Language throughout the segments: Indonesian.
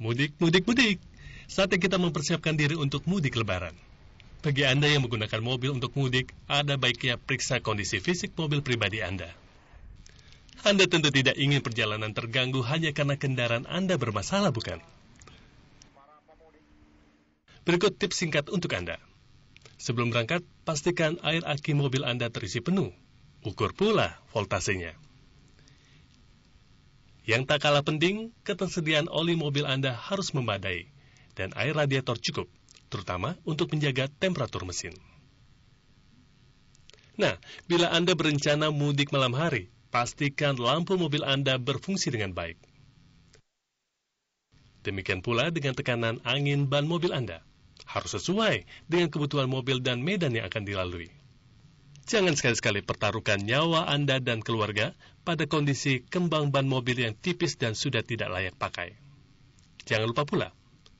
Mudik, mudik, mudik. Saatnya kita mempersiapkan diri untuk mudik lebaran. Bagi Anda yang menggunakan mobil untuk mudik, ada baiknya periksa kondisi fisik mobil pribadi Anda. Anda tentu tidak ingin perjalanan terganggu hanya karena kendaraan Anda bermasalah, bukan? Berikut tips singkat untuk Anda. Sebelum berangkat, pastikan air aki mobil Anda terisi penuh. Ukur pula voltasenya. Yang tak kalah penting, ketersediaan oli mobil Anda harus memadai dan air radiator cukup, terutama untuk menjaga temperatur mesin. Nah, bila Anda berencana mudik malam hari, pastikan lampu mobil Anda berfungsi dengan baik. Demikian pula dengan tekanan angin ban mobil Anda. Harus sesuai dengan kebutuhan mobil dan medan yang akan dilalui. Jangan sekali sekali pertaruhkan nyawa Anda dan keluarga pada kondisi kembang ban mobil yang tipis dan sudah tidak layak pakai. Jangan lupa pula,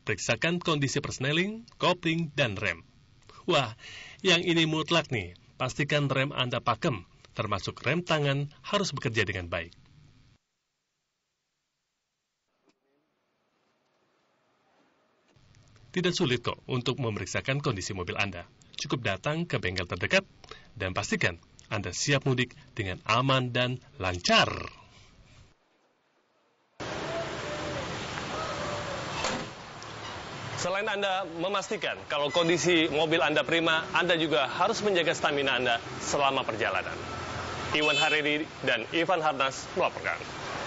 periksakan kondisi persneling, kopling, dan rem. Wah, yang ini mutlak nih, pastikan rem Anda pakem, termasuk rem tangan harus bekerja dengan baik. Tidak sulit kok untuk memeriksakan kondisi mobil Anda. Cukup datang ke bengkel terdekat dan pastikan Anda siap mudik dengan aman dan lancar. Selain Anda memastikan kalau kondisi mobil Anda prima, Anda juga harus menjaga stamina Anda selama perjalanan. Iwan Hariri dan Ivan Harnas melaporkan.